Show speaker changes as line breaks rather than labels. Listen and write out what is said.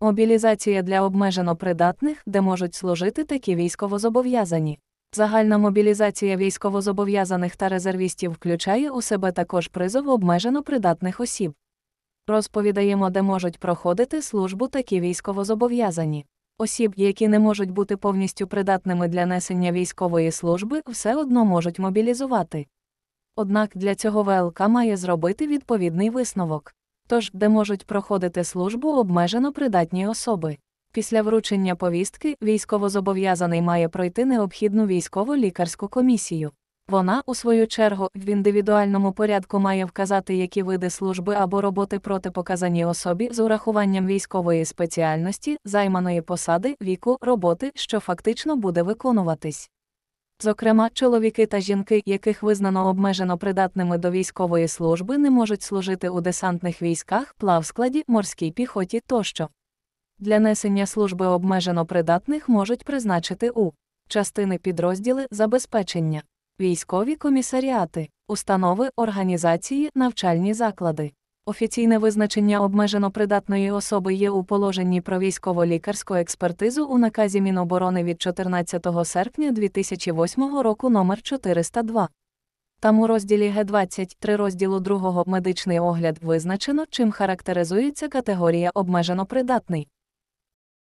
Мобілізація для обмежено придатних, де можуть служити такі військовозобов'язані. Загальна мобілізація військовозобов'язаних та резервістів включає у себе також призов обмежено придатних осіб. Розповідаємо, де можуть проходити службу такі військовозобов'язані. Осіб, які не можуть бути повністю придатними для несення військової служби, все одно можуть мобілізувати. Однак для цього ВЛК має зробити відповідний висновок тож де можуть проходити службу обмежено придатні особи. Після вручення повістки військовозобов'язаний має пройти необхідну військово лікарську комісію. Вона, у свою чергу, в індивідуальному порядку має вказати, які види служби або роботи протипоказані особі з урахуванням військової спеціальності, займаної посади, віку, роботи, що фактично буде виконуватись. Зокрема, чоловіки та жінки, яких визнано обмежено придатними до військової служби, не можуть служити у десантних військах, плавскладі, морській піхоті тощо. Для несення служби обмежено придатних можуть призначити у частини підрозділи забезпечення, військові комісаріати, установи, організації, навчальні заклади. Офіційне визначення обмежено придатної особи є у положенні про військово-лікарську експертизу у наказі Міноборони від 14 серпня 2008 року номер 402 Там у розділі Г23 розділу 2 медичний огляд визначено, чим характеризується категорія обмежено придатний.